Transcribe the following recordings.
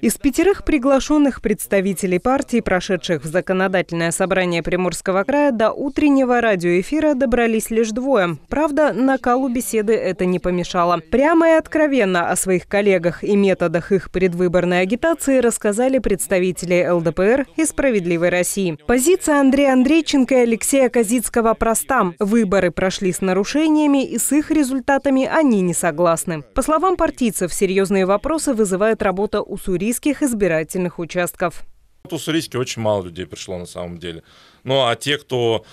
Из пятерых приглашенных представителей партии, прошедших в законодательное собрание Приморского края, до утреннего радиоэфира добрались лишь двое. Правда, накалу беседы это не помешало. Прямо и откровенно о своих коллегах и методах их предвыборной агитации рассказали представители ЛДПР и «Справедливой России». Позиция Андрея Андрейченко и Алексея Козицкого проста. Выборы прошли с нарушениями, и с их результатами они не согласны. По словам партийцев, серьезные вопросы вызывают называет работа уссурийских избирательных участков. Вот уссурийские очень мало людей пришло на самом деле. Ну а те, кто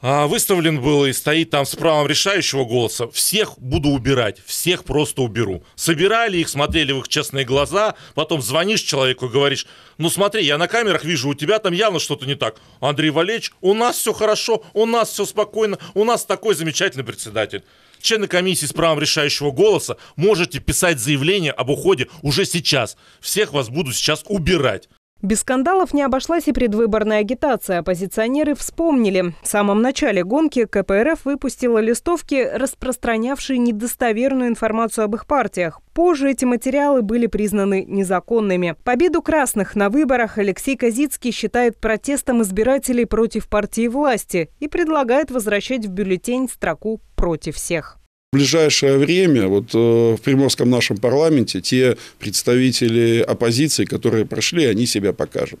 а, выставлен был и стоит там с правом решающего голоса. Всех буду убирать, всех просто уберу. Собирали их, смотрели в их честные глаза, потом звонишь человеку и говоришь, ну смотри, я на камерах вижу, у тебя там явно что-то не так. Андрей Валерьевич, у нас все хорошо, у нас все спокойно, у нас такой замечательный председатель. Члены комиссии с правом решающего голоса можете писать заявление об уходе уже сейчас. Всех вас буду сейчас убирать. Без скандалов не обошлась и предвыборная агитация. Оппозиционеры вспомнили. В самом начале гонки КПРФ выпустила листовки, распространявшие недостоверную информацию об их партиях. Позже эти материалы были признаны незаконными. Победу красных на выборах Алексей Козицкий считает протестом избирателей против партии власти и предлагает возвращать в бюллетень строку «против всех». В ближайшее время вот э, в приморском нашем парламенте те представители оппозиции, которые прошли, они себя покажут.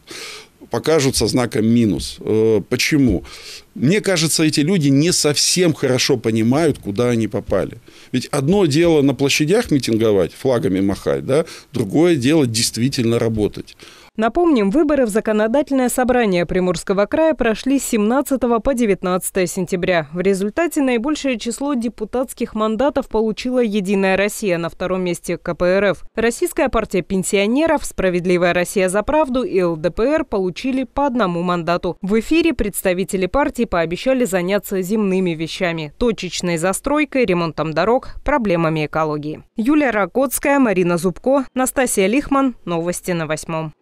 Покажут со знаком минус. Э, почему? Мне кажется, эти люди не совсем хорошо понимают, куда они попали. Ведь одно дело на площадях митинговать, флагами махать, да? другое дело действительно работать. Напомним, выборы в законодательное собрание Приморского края прошли с 17 по 19 сентября. В результате наибольшее число депутатских мандатов получила «Единая Россия» на втором месте КПРФ. Российская партия пенсионеров, «Справедливая Россия за правду» и ЛДПР получили по одному мандату. В эфире представители партии пообещали заняться земными вещами – точечной застройкой, ремонтом дорог, проблемами экологии. Юлия Ракотская, Марина Зубко, Настасья Лихман. Новости на восьмом.